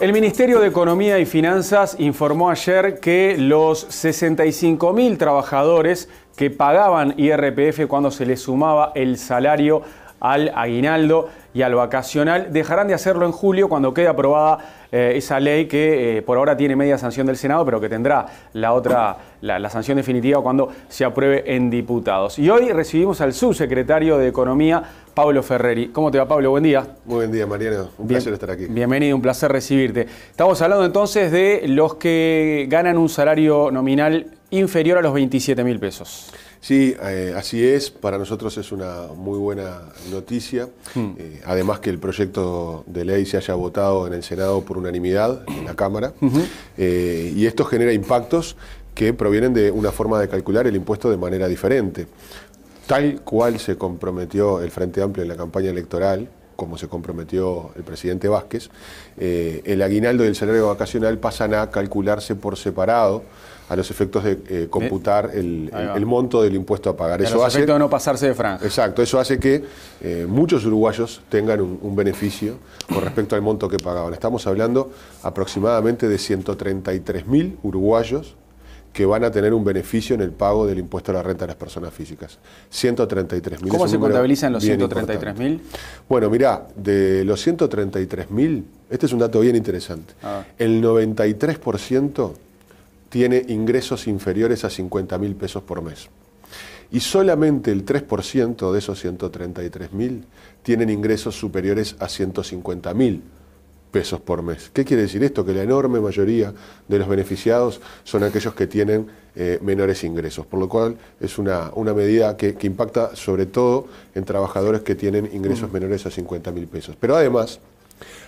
El Ministerio de Economía y Finanzas informó ayer que los 65.000 trabajadores que pagaban IRPF cuando se les sumaba el salario al aguinaldo y al vacacional dejarán de hacerlo en julio cuando quede aprobada eh, esa ley que eh, por ahora tiene media sanción del Senado, pero que tendrá la otra, la, sanción definitiva cuando se apruebe en diputados. Y hoy recibimos al subsecretario de Economía, Pablo Ferreri. ¿Cómo te va, Pablo? Buen día. Muy buen día, Mariano. Un placer estar aquí. Bienvenido, un placer recibirte. Estamos hablando entonces de los que ganan un salario nominal inferior a los 27 mil pesos. Sí, eh, así es. Para nosotros es una muy buena noticia. Hmm. Eh, además que el proyecto de ley se haya votado en el Senado por unanimidad en la Cámara. Eh, y esto genera impactos que provienen de una forma de calcular el impuesto de manera diferente. Tal cual se comprometió el Frente Amplio en la campaña electoral, como se comprometió el presidente Vázquez, eh, el aguinaldo y el salario vacacional pasan a calcularse por separado a los efectos de eh, computar eh, el, monto del impuesto a pagar. A los hace, de no pasarse de franja. Exacto, eso hace que muchos uruguayos tengan un, un, beneficio con respecto al monto que pagaban. Estamos hablando aproximadamente de 133.000 mil uruguayos que van a tener un beneficio en el pago del impuesto a la renta de las personas físicas. 133 mil. ¿Cómo se contabilizan los 133 mil? Bueno, mirá, de los 133.000, este es un dato bien interesante, ah. el 93% tiene ingresos inferiores a 50 mil pesos por mes. Y solamente el 3% de esos 133.000 tienen ingresos superiores a 150 mil pesos por mes. ¿Qué quiere decir esto? Que la enorme mayoría de los beneficiados son aquellos que tienen eh, menores ingresos, por lo cual es una, medida que, impacta sobre todo en trabajadores que tienen ingresos mm. menores a 50 mil pesos. Pero además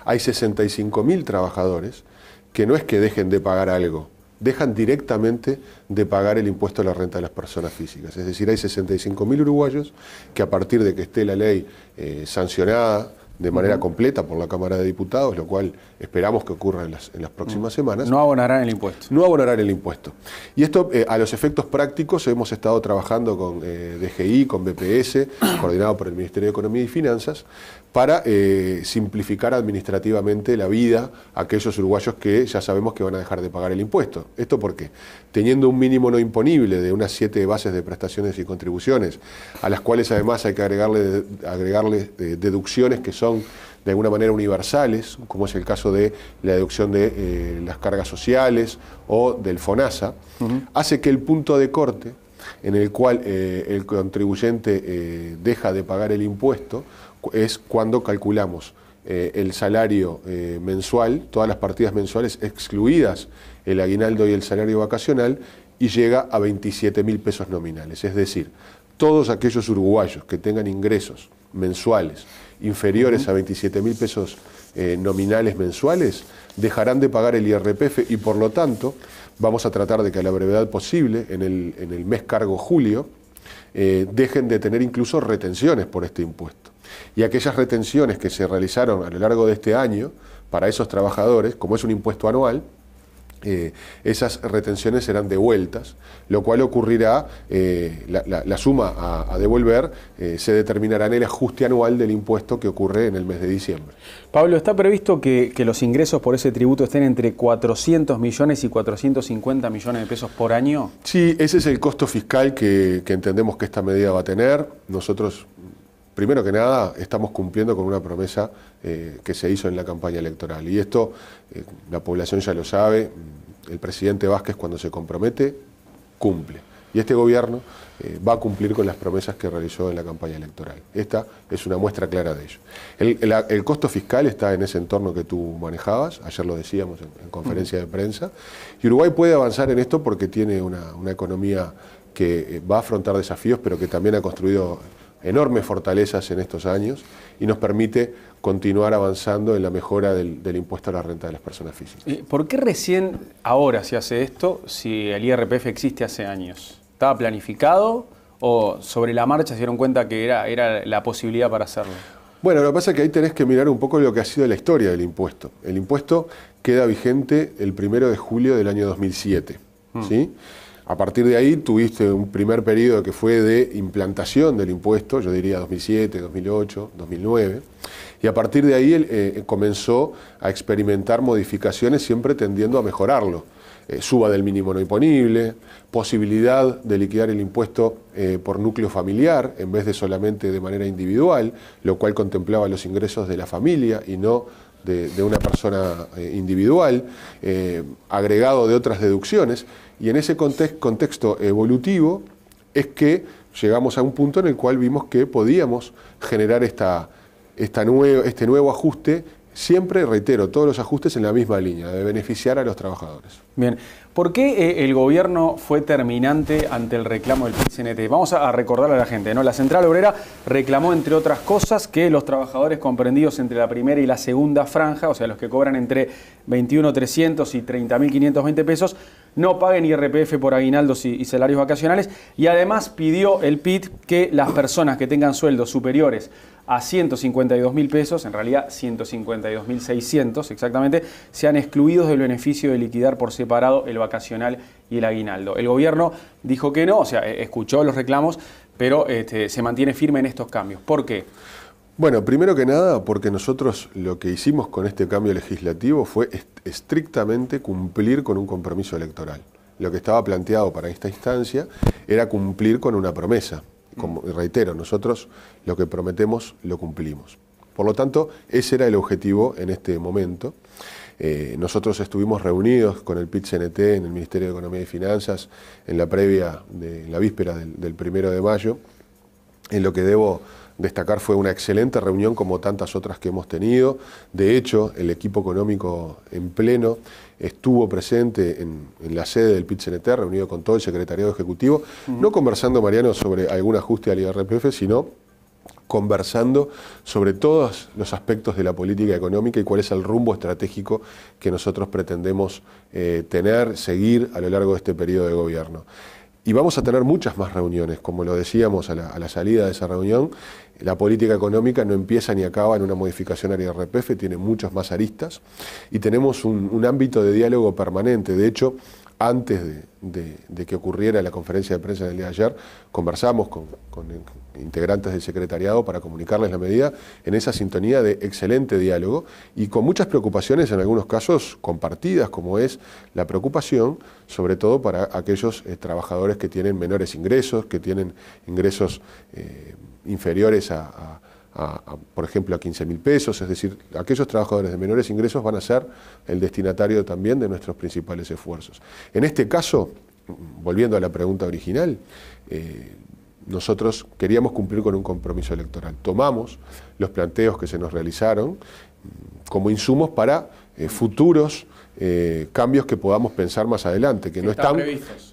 hay 65 mil trabajadores que no es que dejen de pagar algo, dejan directamente de pagar el impuesto a la renta de las personas físicas. Es decir, hay 65 mil uruguayos que a partir de que esté la ley eh, sancionada, de manera completa por la Cámara de Diputados, lo cual esperamos que ocurra en las, próximas mm. semanas. No abonarán el impuesto. No abonarán el impuesto. Y esto, eh, a los efectos prácticos, hemos estado trabajando con eh, DGI, con BPS, coordinado por el Ministerio de Economía y Finanzas, para eh, simplificar administrativamente la vida a aquellos uruguayos que ya sabemos que van a dejar de pagar el impuesto. ¿Esto por qué? Teniendo un mínimo no imponible de unas siete bases de prestaciones y contribuciones, a las cuales además hay que agregarle, eh, deducciones que son de alguna manera universales, como es el caso de la deducción de eh, las cargas sociales o del FONASA, hace que el punto de corte en el cual eh, el contribuyente eh, deja de pagar el impuesto, es cuando calculamos eh, el salario mensual, todas las partidas mensuales excluidas el aguinaldo y el salario vacacional, y llega a 27 mil pesos nominales. Es decir, todos aquellos uruguayos que tengan ingresos mensuales inferiores a 27 mil pesos nominales mensuales dejarán de pagar el IRPF y por lo tanto Vamos a tratar de que a la brevedad posible, en el, mes cargo julio, eh, dejen de tener incluso retenciones por este impuesto. Y aquellas retenciones que se realizaron a lo largo de este año para esos trabajadores, como es un impuesto anual, eh, esas retenciones serán devueltas, lo cual ocurrirá, eh, la, suma a, devolver eh, se determinará en el ajuste anual del impuesto que ocurre en el mes de diciembre. Pablo, ¿está previsto que, los ingresos por ese tributo estén entre 400 millones y 450 millones de pesos por año? Sí, ese es el costo fiscal que, que entendemos que esta medida va a tener. Nosotros primero que nada, estamos cumpliendo con una promesa eh, que se hizo en la campaña electoral. Y esto eh, la población ya lo sabe, el presidente Vázquez cuando se compromete, cumple. Y este gobierno eh, va a cumplir con las promesas que realizó en la campaña electoral. Esta es una muestra clara de ello. El, costo fiscal está en ese entorno que tú manejabas, ayer lo decíamos en, conferencia de prensa, y Uruguay puede avanzar en esto porque tiene una economía que va a afrontar desafíos, pero que también ha construido enormes fortalezas en estos años y nos permite continuar avanzando en la mejora del, impuesto a la renta de las personas físicas. ¿Por qué recién ahora se hace esto si el IRPF existe hace años? ¿Estaba planificado o sobre la marcha se dieron cuenta que era, la posibilidad para hacerlo? Bueno, lo que pasa es que ahí tenés que mirar un poco lo que ha sido la historia del impuesto. El impuesto queda vigente el primero de julio del año 2007. Mm. ¿sí? A partir de ahí tuviste un primer periodo que fue de implantación del impuesto, yo diría 2007, 2008, 2009, y a partir de ahí eh, comenzó a experimentar modificaciones siempre tendiendo a mejorarlo. Eh, suba del mínimo no imponible, posibilidad de liquidar el impuesto eh, por núcleo familiar en vez de solamente de manera individual, lo cual contemplaba los ingresos de la familia y no de una persona individual, agregado de otras deducciones. Y en ese contexto evolutivo es que llegamos a un punto en el cual vimos que podíamos generar esta, este nuevo ajuste siempre, reitero, todos los ajustes en la misma línea, de beneficiar a los trabajadores. Bien, ¿por qué eh, el gobierno fue terminante ante el reclamo del PCNT? Vamos a recordar a la gente, ¿no? La Central Obrera reclamó, entre otras cosas, que los trabajadores comprendidos entre la primera y la segunda franja, o sea, los que cobran entre 21.300 y 30.520 pesos, no paguen IRPF por aguinaldos y, salarios vacacionales. Y además pidió el PIT que las personas que tengan sueldos superiores a 152 mil pesos, en realidad 152 mil 600 exactamente, sean excluidos del beneficio de liquidar por separado el vacacional y el aguinaldo. El gobierno dijo que no, o sea, e-, escuchó los reclamos, pero este, se mantiene firme en estos cambios. ¿Por qué? Bueno, primero que nada, porque nosotros lo que hicimos con este cambio legislativo fue estrictamente cumplir con un compromiso electoral. Lo que estaba planteado para esta instancia era cumplir con una promesa. Como reitero, nosotros lo que prometemos lo cumplimos. Por lo tanto, ese era el objetivo en este momento. Eh, nosotros estuvimos reunidos con el pit en el Ministerio de Economía y Finanzas en la previa, de, la víspera del, del primero de mayo, en lo que debo destacar fue una excelente reunión como tantas otras que hemos tenido. De hecho, el equipo económico en pleno estuvo presente en, la sede del pit reunido con todo el secretariado ejecutivo, no conversando, Mariano, sobre algún ajuste al IRPF, sino conversando sobre todos los aspectos de la política económica y cuál es el rumbo estratégico que nosotros pretendemos eh, tener, seguir a lo largo de este periodo de gobierno. Y vamos a tener muchas más reuniones, como lo decíamos a la, salida de esa reunión, la política económica no empieza ni acaba en una modificación al IRPF, tiene muchas más aristas y tenemos un, un ámbito de diálogo permanente. De hecho, antes de, que ocurriera la conferencia de prensa del día de ayer, conversamos con, integrantes del secretariado para comunicarles la medida en esa sintonía de excelente diálogo y con muchas preocupaciones, en algunos casos compartidas, como es la preocupación, sobre todo para aquellos eh, trabajadores que tienen menores ingresos, que tienen ingresos eh, inferiores a por ejemplo, a 15 mil pesos, es decir, aquellos trabajadores de menores ingresos van a ser el destinatario también de nuestros principales esfuerzos. En este caso, volviendo a la pregunta original, eh, nosotros queríamos cumplir con un compromiso electoral. Tomamos los planteos que se nos realizaron mm, como insumos para eh, futuros eh, cambios que podamos pensar más adelante, que, no están,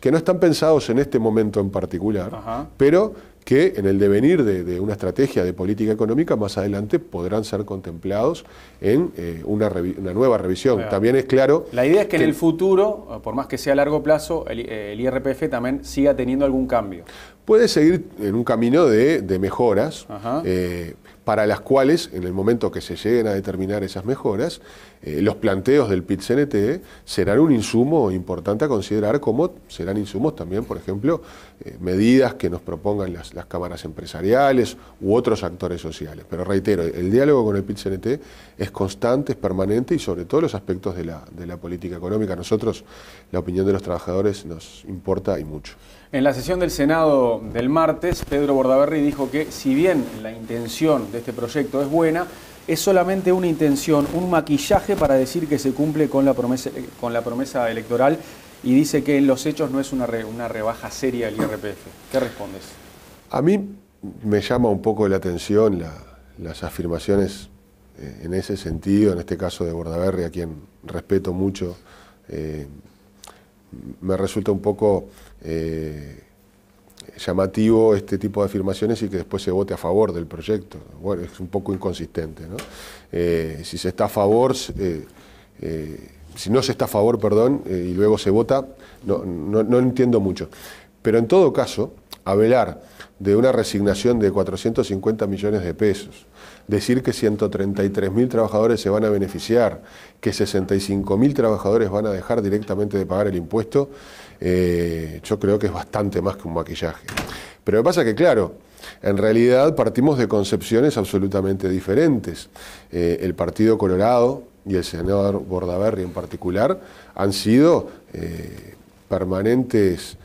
que no están pensados en este momento en particular, pero que en el devenir de, una estrategia de política económica más adelante podrán ser contemplados en eh, una, nueva revisión. También es claro... La idea es que, en el futuro, por más que sea a largo plazo, el, IRPF también siga teniendo algún cambio. Puede seguir en un camino de, mejoras, eh, para las cuales, en el momento que se lleguen a determinar esas mejoras, eh, los planteos del PIT-CNT serán un insumo importante a considerar, como serán insumos también, por ejemplo, eh, medidas que nos propongan las, cámaras empresariales u otros actores sociales. Pero reitero, el diálogo con el PIT-CNT es constante, es permanente y sobre todo los aspectos de la, de la política económica. A nosotros la opinión de los trabajadores nos importa y mucho. En la sesión del Senado del martes, Pedro Bordaberry dijo que si bien la intención de este proyecto es buena, es solamente una intención, un maquillaje para decir que se cumple con la promesa, electoral y dice que en los hechos no es una, rebaja seria el IRPF. ¿Qué respondes? A mí me llama un poco la atención las afirmaciones eh, en ese sentido, en este caso de Bordaberry, a quien respeto mucho. Eh, me resulta un poco eh, llamativo este tipo de afirmaciones y que después se vote a favor del proyecto. Bueno, es un poco inconsistente. Eh, si se está a favor, eh, si no se está a favor, perdón, y luego se vota, no, no, no entiendo mucho. Pero en todo caso, a velar de una resignación de 450 millones de pesos, decir que 133.000 trabajadores se van a beneficiar, que 65.000 trabajadores van a dejar directamente de pagar el impuesto, eh, yo creo que es bastante más que un maquillaje. Pero me pasa que, claro, en realidad partimos de concepciones absolutamente diferentes. Eh, el Partido Colorado y el senador Bordaberry en particular han sido eh, permanentes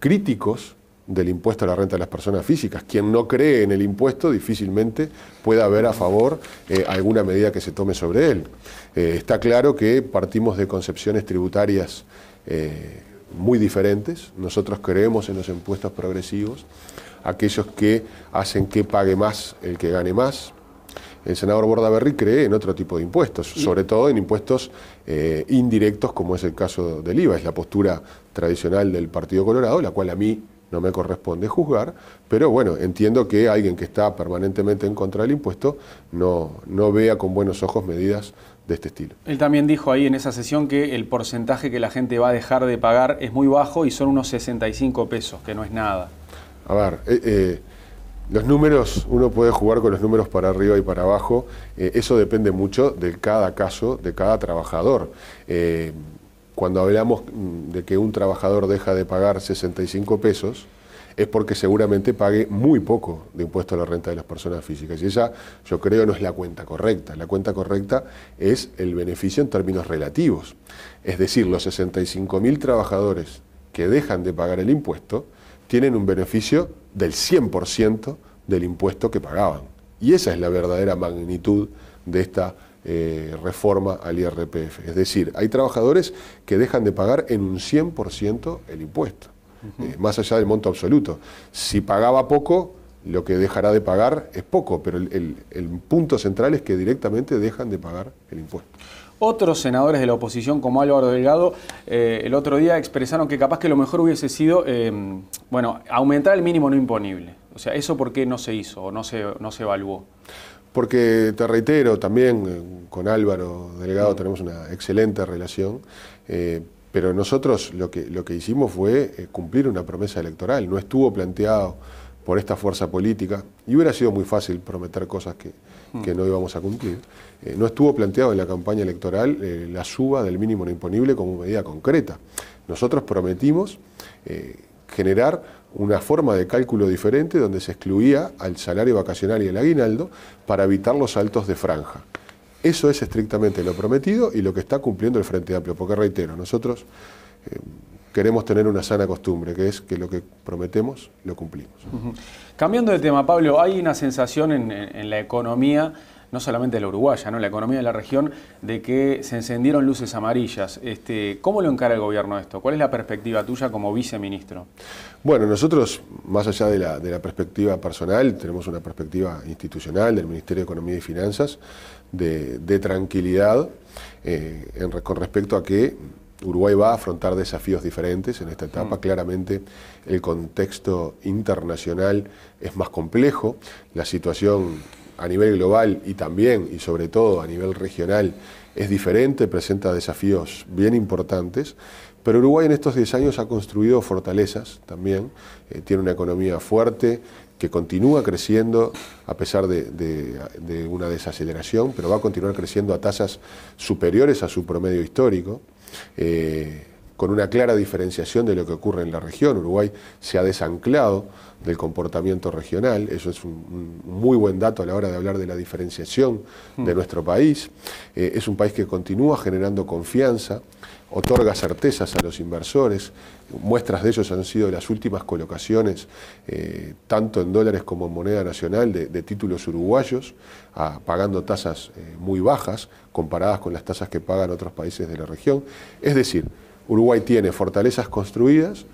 críticos del impuesto a la renta de las personas físicas. Quien no cree en el impuesto difícilmente pueda ver a favor eh, alguna medida que se tome sobre él. Eh, está claro que partimos de concepciones tributarias eh, muy diferentes. Nosotros creemos en los impuestos progresivos, aquellos que hacen que pague más el que gane más. El senador Bordaberry cree en otro tipo de impuestos, sobre todo en impuestos indirectos como es el caso del IVA. Es la postura tradicional del Partido Colorado, la cual a mí no me corresponde juzgar, pero bueno, entiendo que alguien que está permanentemente en contra del impuesto no, no vea con buenos ojos medidas de este estilo. Él también dijo ahí en esa sesión que el porcentaje que la gente va a dejar de pagar es muy bajo y son unos 65 pesos, que no es nada. A ver, eh, eh, los números, uno puede jugar con los números para arriba y para abajo, eh, eso depende mucho de cada caso, de cada trabajador cuando hablamos mm, de que un trabajador deja de pagar 65 pesos, es porque seguramente pague muy poco de impuesto a la renta de las personas físicas. Y esa, yo creo, no es la cuenta correcta. La cuenta correcta es el beneficio en términos relativos. Es decir, los 65.000 trabajadores que dejan de pagar el impuesto tienen un beneficio del 100% del impuesto que pagaban. Y esa es la verdadera magnitud de esta eh, reforma al IRPF. Es decir, hay trabajadores que dejan de pagar en un 100% el impuesto, eh, más allá del monto absoluto. Si pagaba poco, lo que dejará de pagar es poco, pero el, punto central es que directamente dejan de pagar el impuesto otros senadores de la oposición, como Álvaro Delgado, eh, el otro día expresaron que capaz que lo mejor hubiese sido, bueno, aumentar el mínimo no imponible. O sea, ¿eso por qué no se hizo o no se, no se evaluó? porque te reitero, también eh, con Álvaro delegado, mm. tenemos una excelente relación, eh, pero nosotros lo que, lo que hicimos fue eh, cumplir una promesa electoral, no estuvo planteado por esta fuerza política, y hubiera sido muy fácil prometer cosas que, mm. no íbamos a cumplir, no estuvo planteado en la campaña electoral la suba del mínimo no imponible como medida concreta. Nosotros prometimos generar una forma de cálculo diferente donde se excluía al salario vacacional y el aguinaldo para evitar los saltos de franja. Eso es estrictamente lo prometido y lo que está cumpliendo el Frente Amplio, porque reitero, nosotros eh, queremos tener una sana costumbre, que es que lo que prometemos lo cumplimos. Cambiando de tema, Pablo, hay una sensación en la economía no solamente el la uruguaya, ¿no? la economía de la región, de que se encendieron luces amarillas. Este, ¿Cómo lo encara el gobierno esto? ¿Cuál es la perspectiva tuya como viceministro? Bueno, nosotros, más allá de la, perspectiva personal, tenemos una perspectiva institucional del Ministerio de Economía y Finanzas, de, tranquilidad eh, con respecto a que Uruguay va a afrontar desafíos diferentes en esta etapa. Mm. Claramente el contexto internacional es más complejo, la situación a nivel global y también y sobre todo a nivel regional es diferente, presenta desafíos bien importantes, pero Uruguay en estos 10 años ha construido fortalezas también, eh, tiene una economía fuerte que continúa creciendo a pesar de, una desaceleración, pero va a continuar creciendo a tasas superiores a su promedio histórico. Eh, con una clara diferenciación de lo que ocurre en la región. Uruguay se ha desanclado del comportamiento regional. Eso es un, muy buen dato a la hora de hablar de la diferenciación hmm. de nuestro país. Eh, es un país que continúa generando confianza, otorga certezas a los inversores. Muestras de ellos han sido las últimas colocaciones, eh, tanto en dólares como en moneda nacional, de, títulos uruguayos, ah, pagando tasas eh, muy bajas comparadas con las tasas que pagan otros países de la región. Es decir, Uruguay tiene fortalezas construidas,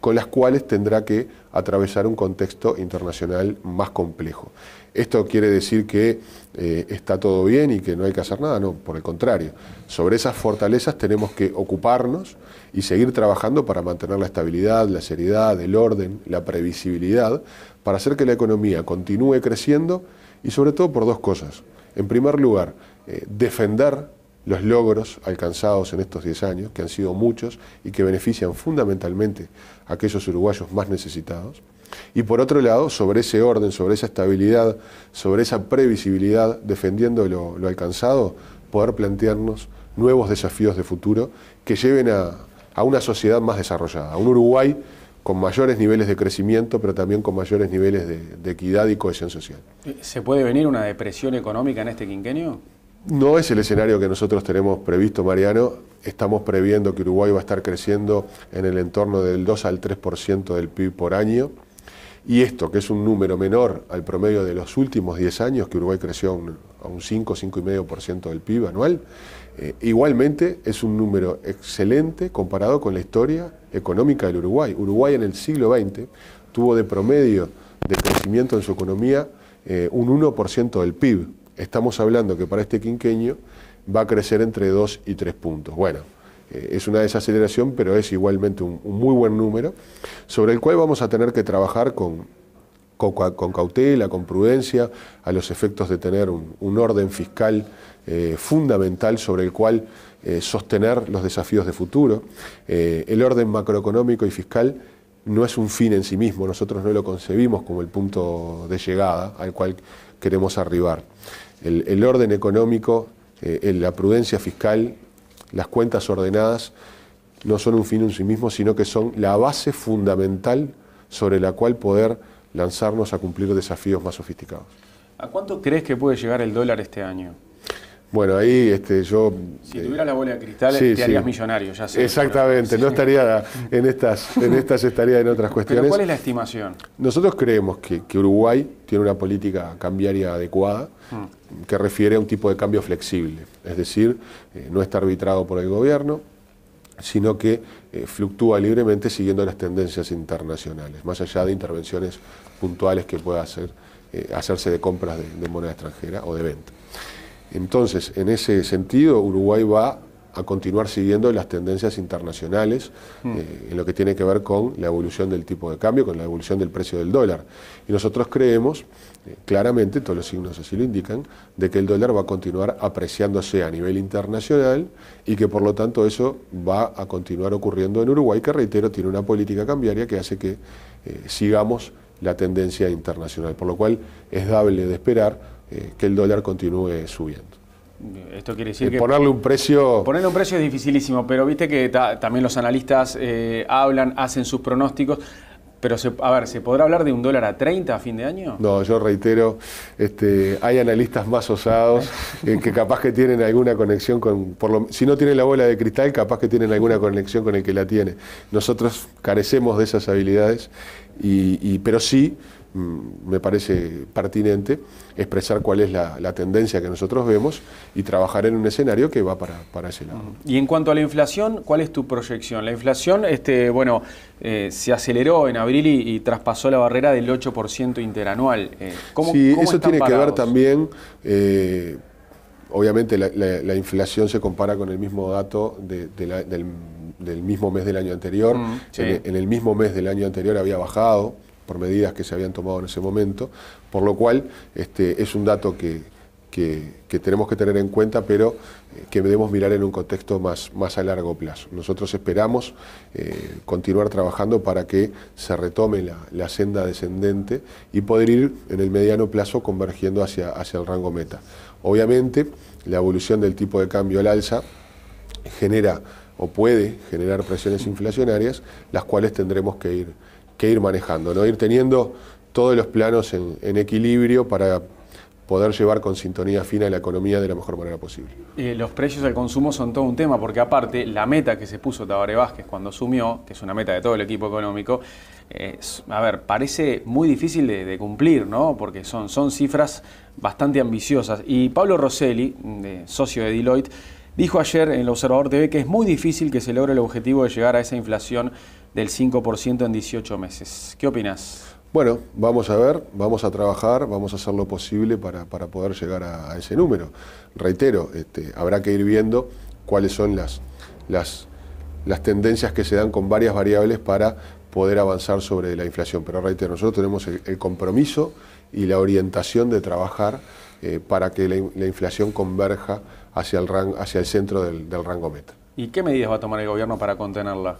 con las cuales tendrá que atravesar un contexto internacional más complejo. ¿Esto quiere decir que eh, está todo bien y que no hay que hacer nada? No, por el contrario. Sobre esas fortalezas tenemos que ocuparnos y seguir trabajando para mantener la estabilidad, la seriedad, el orden, la previsibilidad, para hacer que la economía continúe creciendo y sobre todo por dos cosas. En primer lugar, eh, defender los logros alcanzados en estos 10 años, que han sido muchos y que benefician fundamentalmente a aquellos uruguayos más necesitados. Y por otro lado, sobre ese orden, sobre esa estabilidad, sobre esa previsibilidad, defendiendo lo, alcanzado, poder plantearnos nuevos desafíos de futuro que lleven a, una sociedad más desarrollada, a un Uruguay con mayores niveles de crecimiento, pero también con mayores niveles de, de, equidad y cohesión social. ¿Se puede venir una depresión económica en este quinquenio? No es el escenario que nosotros tenemos previsto, Mariano. Estamos previendo que Uruguay va a estar creciendo en el entorno del 2 al 3% del PIB por año. Y esto, que es un número menor al promedio de los últimos 10 años, que Uruguay creció a un, a un 5, 5,5% del PIB anual, eh, igualmente es un número excelente comparado con la historia económica del Uruguay. Uruguay en el siglo XX tuvo de promedio de crecimiento en su economía eh, un 1% del PIB estamos hablando que para este quinquenio va a crecer entre dos y tres puntos. Bueno, eh, es una desaceleración, pero es igualmente un, muy buen número, sobre el cual vamos a tener que trabajar con, con, cautela, con prudencia, a los efectos de tener un, orden fiscal eh, fundamental sobre el cual eh, sostener los desafíos de futuro. el orden macroeconómico y fiscal no es un fin en sí mismo, nosotros no lo concebimos como el punto de llegada al cual queremos arribar el, orden económico, eh, la prudencia fiscal, las cuentas ordenadas, no son un fin en sí mismo, sino que son la base fundamental sobre la cual poder lanzarnos a cumplir desafíos más sofisticados. ¿A cuánto crees que puede llegar el dólar este año? Bueno, ahí este, yo... Si tuviera la bola de cristal, te harías millonario, ya sé. Exactamente, no estaría en estas, en estas estaría en otras cuestiones. ¿Cuál es la estimación? Nosotros creemos que, Uruguay tiene una política cambiaria adecuada mm. que refiere a un tipo de cambio flexible, es decir, eh, no está arbitrado por el gobierno, sino que eh, fluctúa libremente siguiendo las tendencias internacionales, más allá de intervenciones puntuales que pueda hacer, eh, hacerse de compras de moneda extranjera o de venta. Entonces, en ese sentido, Uruguay va a continuar siguiendo las tendencias internacionales hmm. eh, en lo que tiene que ver con la evolución del tipo de cambio, con la evolución del precio del dólar. Y nosotros creemos, eh, claramente, todos los signos así lo indican, de que el dólar va a continuar apreciándose a nivel internacional y que por lo tanto eso va a continuar ocurriendo en Uruguay, que reitero, tiene una política cambiaria que hace que eh, sigamos la tendencia internacional, por lo cual es dable de esperar eh, que el dólar continúe subiendo. Esto quiere decir eh, que ponerle un precio... Ponerle un precio es dificilísimo, pero viste que también los analistas eh, hablan, hacen sus pronósticos. Pero, a ver, ¿se podrá hablar de un dólar a 30 a fin de año? No, yo reitero, este, hay analistas más osados que capaz que tienen alguna conexión con... si no tienen la bola de cristal, capaz que tienen alguna conexión con el que la tiene. Nosotros carecemos de esas habilidades, pero sí Mm, me parece pertinente expresar cuál es la, tendencia que nosotros vemos y trabajar en un escenario que va para, ese lado. Y en cuanto a la inflación, ¿cuál es tu proyección? La inflación, este, bueno, eh, se aceleró en abril y, traspasó la barrera del 8% interanual. Eh, ¿cómo, sí, eso tiene que ver también... Eh, obviamente la, inflación se compara con el mismo dato del, mismo mes del año anterior. Mm, en el mismo mes del año anterior había bajado por medidas que se habían tomado en ese momento, por lo cual este, es un dato que, que, tenemos que tener en cuenta, pero eh, que debemos mirar en un contexto más, más a largo plazo. Nosotros esperamos eh, continuar trabajando para que se retome la, senda descendente y poder ir en el mediano plazo convergiendo hacia, hacia el rango meta. Obviamente, la evolución del tipo de cambio al alza genera o puede generar presiones inflacionarias, las cuales tendremos que ir que ir manejando, ¿no? ir teniendo todos los planos en, equilibrio para poder llevar con sintonía fina la economía de la mejor manera posible. Eh, los precios al consumo son todo un tema, porque aparte la meta que se puso Tabaré Vázquez cuando asumió, que es una meta de todo el equipo económico, eh, a ver, parece muy difícil de, cumplir, ¿no? Porque son, son cifras bastante ambiciosas. Y Pablo Rosselli, mm, socio de Deloitte, Dijo ayer en el Observador TV que es muy difícil que se logre el objetivo de llegar a esa inflación del 5% en 18 meses. ¿Qué opinas? Bueno, vamos a ver, vamos a trabajar, vamos a hacer lo posible para, para poder llegar a, ese número. Reitero, este, habrá que ir viendo cuáles son las, las, las tendencias que se dan con varias variables para poder avanzar sobre la inflación. Pero reitero, nosotros tenemos el, compromiso y la orientación de trabajar eh, para que la inflación converja hacia el, rango hacia el centro del, rango meta. ¿Y qué medidas va a tomar el gobierno para contenerla?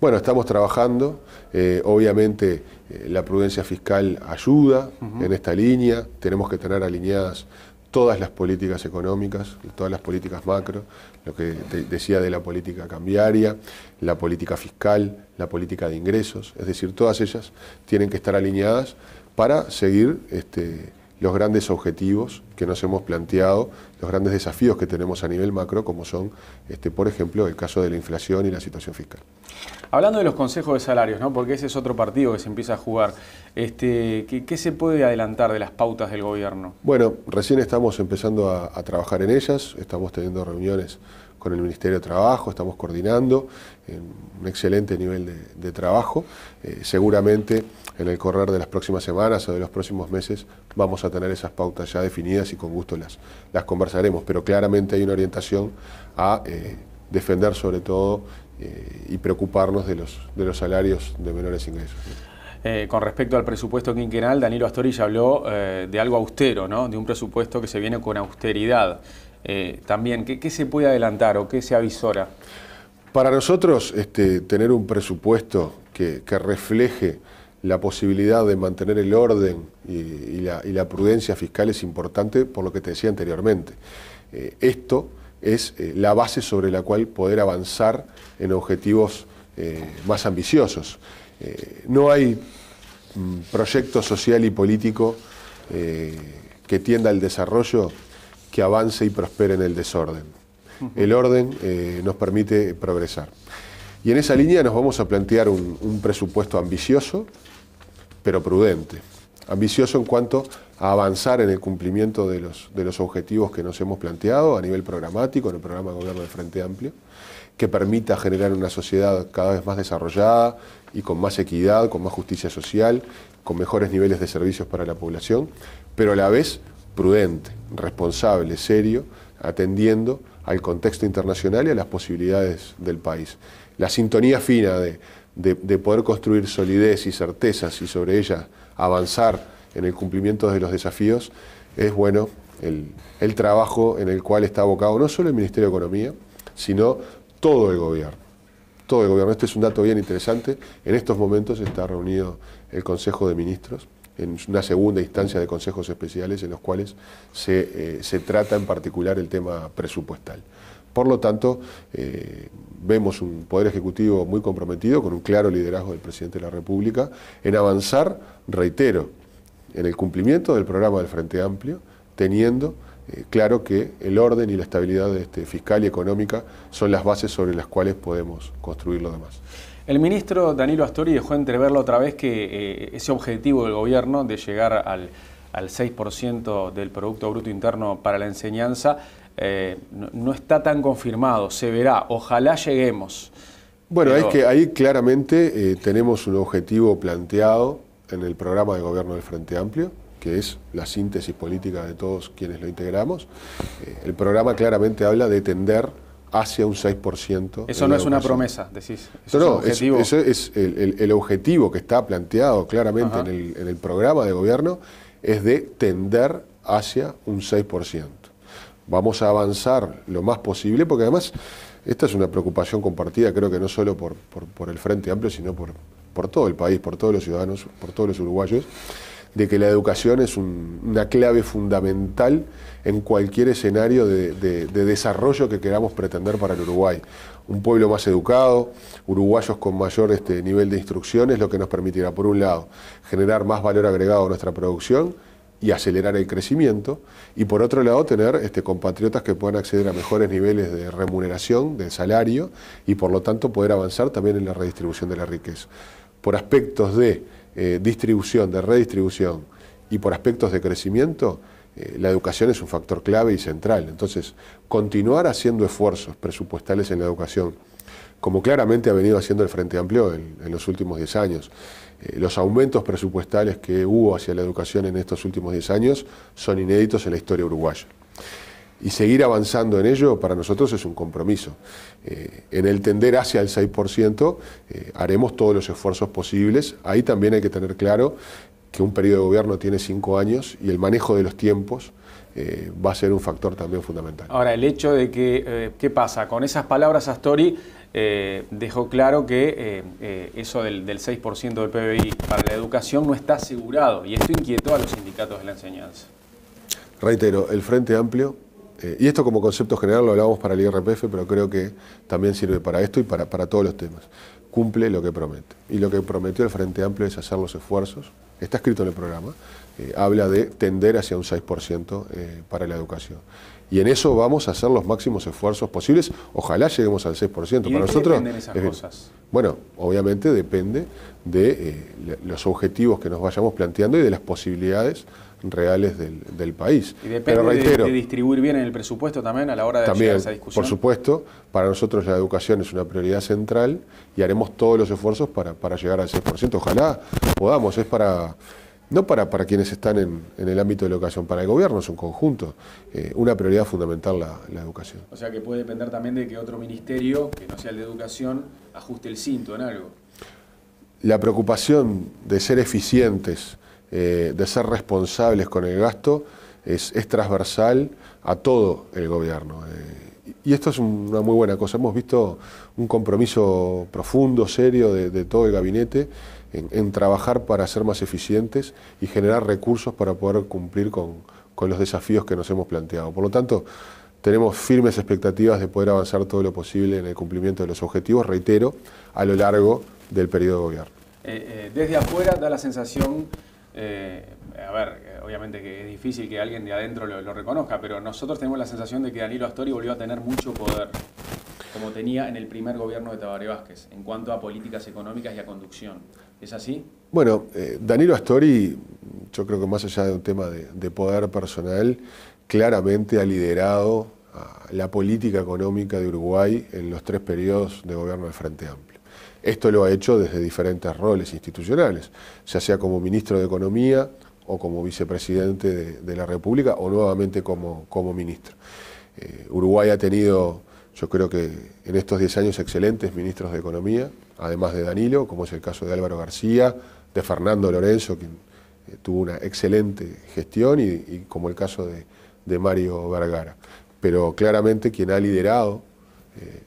Bueno, estamos trabajando. Eh, obviamente eh, la prudencia fiscal ayuda en esta línea. Tenemos que tener alineadas todas las políticas económicas, todas las políticas macro, lo que decía de la política cambiaria, la política fiscal, la política de ingresos, es decir, todas ellas tienen que estar alineadas para seguir este, los grandes objetivos que nos hemos planteado, los grandes desafíos que tenemos a nivel macro, como son, este, por ejemplo, el caso de la inflación y la situación fiscal. Hablando de los consejos de salarios, ¿no? porque ese es otro partido que se empieza a jugar, este, ¿qué, se puede adelantar de las pautas del gobierno? Bueno, recién estamos empezando a trabajar en ellas, estamos teniendo reuniones con el Ministerio de Trabajo, estamos coordinando en eh, un excelente nivel de, trabajo. Eh, seguramente en el correr de las próximas semanas o de los próximos meses vamos a tener esas pautas ya definidas y con gusto las, las conversaremos, pero claramente hay una orientación a eh, defender sobre todo y preocuparnos de los, de los salarios de menores ingresos. con respecto al presupuesto quinquenal, Danilo Astori ya habló de algo austero, de un presupuesto que se viene con austeridad. Eh, también. ¿Qué, se puede adelantar o qué se avisora? Para nosotros, este, tener un presupuesto que, refleje la posibilidad de mantener el orden y, la, prudencia fiscal es importante por lo que te decía anteriormente. Eh, esto es eh, la base sobre la cual poder avanzar en objetivos más ambiciosos. no hay mm, proyecto social y político que tienda al desarrollo que avance y prospere en el desorden. El orden eh, nos permite progresar. Y en esa línea nos vamos a plantear un, presupuesto ambicioso, pero prudente. Ambicioso en cuanto a avanzar en el cumplimiento de los, de los objetivos que nos hemos planteado a nivel programático, en el programa de gobierno de Frente Amplio, que permita generar una sociedad cada vez más desarrollada y con más equidad, con más justicia social, con mejores niveles de servicios para la población, pero a la vez prudente, responsable, serio, atendiendo al contexto internacional y a las posibilidades del país. La sintonía fina de, poder construir solidez y certezas y sobre ellas avanzar en el cumplimiento de los desafíos es bueno el, trabajo en el cual está abocado no solo el Ministerio de Economía, sino todo el gobierno. Todo el gobierno. Este es un dato bien interesante. En estos momentos está reunido el Consejo de Ministros en una segunda instancia de consejos especiales en los cuales se, eh, trata en particular el tema presupuestal. Por lo tanto, eh, vemos un Poder Ejecutivo muy comprometido, con un claro liderazgo del Presidente de la República, en avanzar, reitero, en el cumplimiento del programa del Frente Amplio, teniendo eh, claro que el orden y la estabilidad este fiscal y económica son las bases sobre las cuales podemos construir lo demás. El ministro Danilo Astori dejó entreverlo otra vez que eh, ese objetivo del gobierno de llegar al, 6% del Producto Bruto Interno para la enseñanza eh, no, está tan confirmado, se verá, ojalá lleguemos. Bueno, es que ahí claramente eh, tenemos un objetivo planteado en el programa de gobierno del Frente Amplio, que es la síntesis política de todos quienes lo integramos. el programa claramente habla de tender hacia un 6%. Eso no es una promesa, decís. ¿Eso no, es, el, objetivo que está planteado claramente en el, programa de gobierno es de tender hacia un 6%. Vamos a avanzar lo más posible porque además esta es una preocupación compartida, creo que no solo por, por, el Frente Amplio, sino por, por todo el país, por todos los ciudadanos, por todos los uruguayos de que la educación es una clave fundamental en cualquier escenario de, desarrollo que queramos pretender para el Uruguay. Un pueblo más educado, uruguayos con mayor este, nivel de instrucción es lo que nos permitirá, por un lado, generar más valor agregado a nuestra producción y acelerar el crecimiento, y por otro lado tener este, compatriotas que puedan acceder a mejores niveles de remuneración, de salario, y por lo tanto poder avanzar también en la redistribución de la riqueza. Por aspectos de eh, distribución, de redistribución y por aspectos de crecimiento, eh, la educación es un factor clave y central. Entonces, continuar haciendo esfuerzos presupuestales en la educación, como claramente ha venido haciendo el Frente Amplio en, los últimos 10 años, eh, los aumentos presupuestales que hubo hacia la educación en estos últimos 10 años son inéditos en la historia uruguaya y seguir avanzando en ello para nosotros es un compromiso. Eh, en el tender hacia el 6% eh, haremos todos los esfuerzos posibles. Ahí también hay que tener claro que un periodo de gobierno tiene cinco años y el manejo de los tiempos eh, va a ser un factor también fundamental. Ahora, el hecho de que, ¿qué pasa? Con esas palabras, Astori dejó claro que eso del, del 6% del PBI para la educación no está asegurado y esto inquietó a los sindicatos de la enseñanza. Reitero, el Frente Amplio eh, y esto como concepto general lo hablábamos para el IRPF, pero creo que también sirve para esto y para, todos los temas. Cumple lo que promete. Y lo que prometió el Frente Amplio es hacer los esfuerzos, está escrito en el programa, eh, habla de tender hacia un 6% eh, para la educación y en eso vamos a hacer los máximos esfuerzos posibles. Ojalá lleguemos al 6%. ¿Y Para nosotros, esas cosas? Bueno, obviamente depende de eh, los objetivos que nos vayamos planteando y de las posibilidades reales del, país. Y depende Pero reitero, de, distribuir bien el presupuesto también a la hora de también, llegar a esa discusión. Por supuesto, para nosotros la educación es una prioridad central y haremos todos los esfuerzos para, para llegar al 6%. Ojalá podamos, es para no para, para quienes están en, el ámbito de la educación, para el gobierno es un conjunto, eh, una prioridad fundamental la, educación. O sea que puede depender también de que otro ministerio, que no sea el de educación, ajuste el cinto en algo. La preocupación de ser eficientes, eh, de ser responsables con el gasto, es, transversal a todo el gobierno. Eh, y esto es una muy buena cosa. Hemos visto un compromiso profundo, serio de todo el gabinete en, trabajar para ser más eficientes y generar recursos para poder cumplir con, los desafíos que nos hemos planteado. Por lo tanto, tenemos firmes expectativas de poder avanzar todo lo posible en el cumplimiento de los objetivos, reitero, a lo largo del periodo de gobierno. Eh, eh, desde afuera da la sensación, eh, a ver, obviamente que es difícil que alguien de adentro lo, reconozca, pero nosotros tenemos la sensación de que Danilo Astori volvió a tener mucho poder como tenía en el primer gobierno de Tabaré Vázquez, en cuanto a políticas económicas y a conducción. ¿Es así? Bueno, eh, Danilo Astori, yo creo que más allá de un tema de, poder personal, claramente ha liderado ah, la política económica de Uruguay en los tres periodos de gobierno del Frente Amplio. Esto lo ha hecho desde diferentes roles institucionales, ya sea como ministro de Economía o como vicepresidente de, la República o nuevamente como, como ministro. Eh, Uruguay ha tenido yo creo que en estos 10 años excelentes ministros de Economía, además de Danilo, como es el caso de Álvaro García, de Fernando Lorenzo, que eh, tuvo una excelente gestión, y, como el caso de, Mario Vergara. Pero claramente quien ha liderado eh,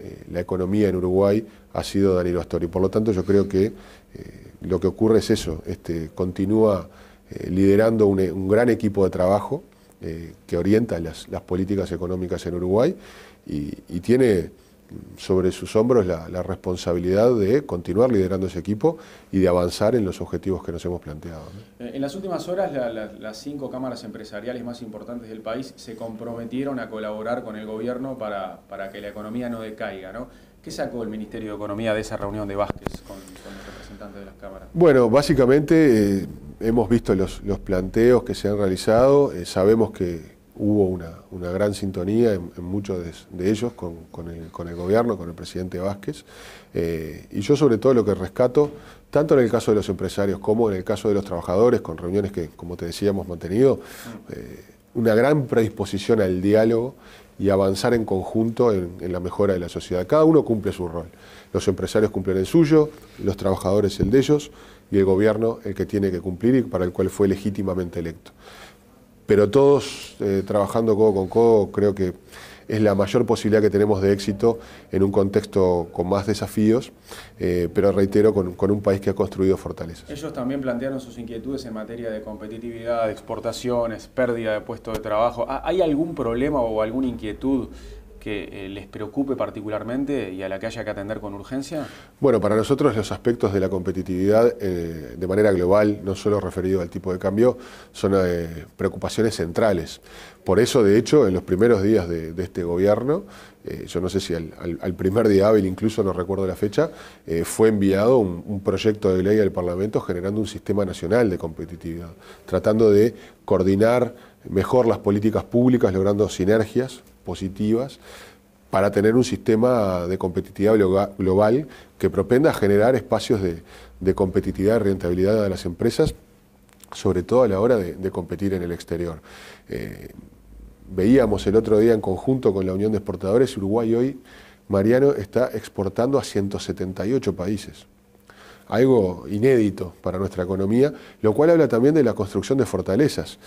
eh, la economía en Uruguay ha sido Danilo Astori. Por lo tanto, yo creo que lo que ocurre es eso, este, continúa liderando un gran equipo de trabajo eh, que orienta las, políticas económicas en Uruguay y, tiene sobre sus hombros la, responsabilidad de continuar liderando ese equipo y de avanzar en los objetivos que nos hemos planteado. Eh, en las últimas horas, las cinco cámaras empresariales más importantes del país se comprometieron a colaborar con el gobierno para, que la economía no decaiga. ¿no? ¿Qué sacó el Ministerio de Economía de esa reunión de Vázquez con, los representantes de las cámaras? Bueno, básicamente... Eh, hemos visto los, planteos que se han realizado, eh, sabemos que hubo una, gran sintonía en, muchos de, ellos con, el, gobierno, con el presidente Vázquez, eh, y yo sobre todo lo que rescato, tanto en el caso de los empresarios como en el caso de los trabajadores, con reuniones que, como te decía, hemos mantenido, eh, una gran predisposición al diálogo y avanzar en conjunto en, en, la mejora de la sociedad. Cada uno cumple su rol. Los empresarios cumplen el suyo, los trabajadores el de ellos, y el gobierno el eh, que tiene que cumplir y para el cual fue legítimamente electo. Pero todos eh, trabajando codo con codo creo que es la mayor posibilidad que tenemos de éxito en un contexto con más desafíos, eh, pero reitero, con, un país que ha construido fortalezas. Ellos también plantearon sus inquietudes en materia de competitividad, exportaciones, pérdida de puestos de trabajo. ¿Hay algún problema o alguna inquietud que eh, les preocupe particularmente y a la que haya que atender con urgencia? Bueno, para nosotros los aspectos de la competitividad eh, de manera global, no solo referido al tipo de cambio, son eh, preocupaciones centrales. Por eso, de hecho, en los primeros días de, este gobierno, yo no sé si al, primer día hábil, incluso no recuerdo la fecha, fue enviado un proyecto de ley al Parlamento generando un sistema nacional de competitividad, tratando de coordinar mejor las políticas públicas, logrando sinergias positivas para tener un sistema de competitividad global que propenda a generar espacios de, competitividad y rentabilidad a las empresas, sobre todo a la hora de, competir en el exterior. Eh, veíamos el otro día en conjunto con la Unión de Exportadores, Uruguay hoy, Mariano, está exportando a 178 países algo inédito para nuestra economía, lo cual habla también de la construcción de fortalezas,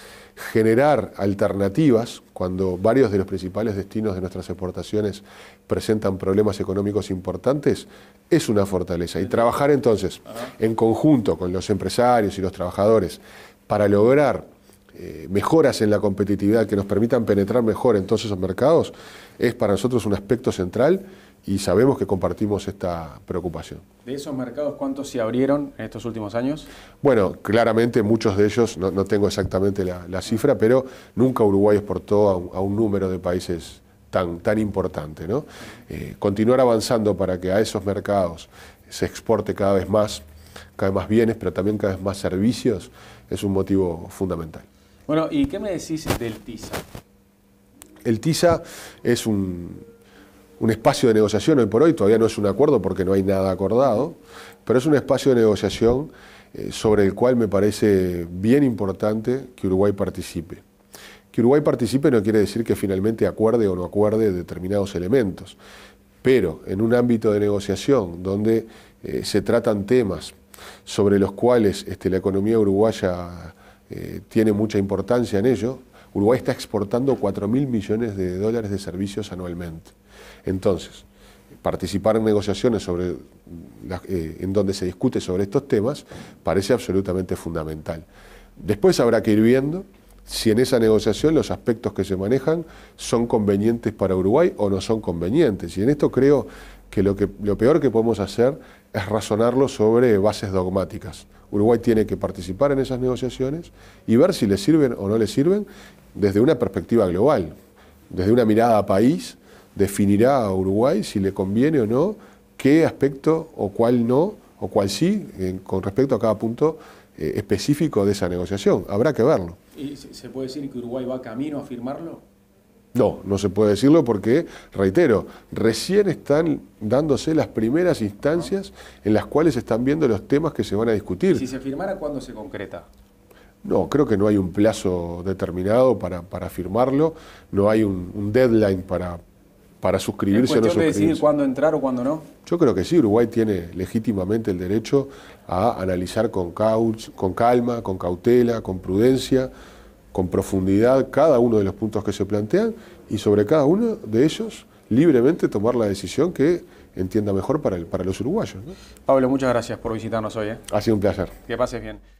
generar alternativas cuando varios de los principales destinos de nuestras exportaciones presentan problemas económicos importantes, es una fortaleza. Y trabajar entonces en conjunto con los empresarios y los trabajadores para lograr eh, mejoras en la competitividad que nos permitan penetrar mejor en todos esos mercados es para nosotros un aspecto central y sabemos que compartimos esta preocupación. ¿De esos mercados cuántos se abrieron en estos últimos años? Bueno, claramente muchos de ellos, no, tengo exactamente la, cifra, pero nunca Uruguay exportó a, un número de países tan, tan importante. ¿no? Eh, continuar avanzando para que a esos mercados se exporte cada vez más, cada vez más bienes, pero también cada vez más servicios, es un motivo fundamental. Bueno, ¿y qué me decís del TISA? El TISA es un, un espacio de negociación hoy por hoy, todavía no es un acuerdo porque no hay nada acordado, pero es un espacio de negociación eh, sobre el cual me parece bien importante que Uruguay participe. Que Uruguay participe no quiere decir que finalmente acuerde o no acuerde determinados elementos, pero en un ámbito de negociación donde eh, se tratan temas sobre los cuales este, la economía uruguaya eh, tiene mucha importancia en ello, Uruguay está exportando 4.000 millones de dólares de servicios anualmente. Entonces, participar en negociaciones sobre eh, en donde se discute sobre estos temas parece absolutamente fundamental. Después habrá que ir viendo si en esa negociación los aspectos que se manejan son convenientes para Uruguay o no son convenientes. Y en esto creo que lo, que lo peor que podemos hacer es razonarlo sobre bases dogmáticas. Uruguay tiene que participar en esas negociaciones y ver si le sirven o no le sirven desde una perspectiva global, desde una mirada a país definirá a Uruguay si le conviene o no qué aspecto o cuál no o cuál sí con respecto a cada punto eh, específico de esa negociación. Habrá que verlo. ¿Y se puede decir que Uruguay va camino a firmarlo? No, no se puede decirlo porque, reitero, recién están dándose las primeras instancias en las cuales están viendo los temas que se van a discutir. ¿Y si se firmara, ¿cuándo se concreta? No, creo que no hay un plazo determinado para, firmarlo, no hay un, un deadline para, para suscribirse o de decidir cuándo entrar o cuándo no? Yo creo que sí, Uruguay tiene legítimamente el derecho a analizar con, con calma, con cautela, con prudencia, con profundidad cada uno de los puntos que se plantean y sobre cada uno de ellos libremente tomar la decisión que entienda mejor para, el, para los uruguayos. Pablo, muchas gracias por visitarnos hoy. ¿eh? Ha sido un placer. Que pases bien.